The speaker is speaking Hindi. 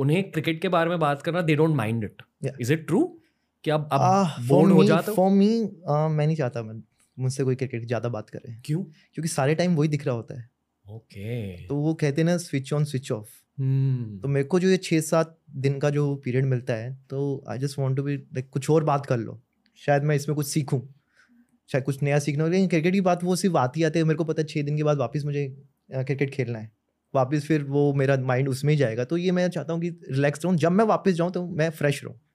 उन्हें क्रिकेट के बारे में बात करना they don't mind it is it true कि अब अब बोर्ड ah, हो जाते हो फॉर मी ah, मैं नहीं चाहता मैं मुझसे कोई क्रिकेट ज़्यादा बात करे क्यों क्योंकि सारे टाइम वही दिख रहा होता है ओके तो वो कहते हैं ना स्विच ऑन स्विच ऑफ तो मेरे को जो ये छः सात दिन का जो पीरियड मिलता है तो I just want to be like कुछ और बात कर लो शायद मैं इसमें कुछ सीखूँ शायद कुछ नया सीखना हो लेकिन क्रिकेट की बात वो सिर्फ आती है मेरे को पता है छः दिन के बाद वापस मुझे क्रिकेट खेलना है वापस फिर वो मेरा माइंड उसमें ही जाएगा तो ये मैं चाहता हूँ कि रिलैक्स रहूँ जब मैं वापस जाऊँ तो मैं फ्रेश रहूँ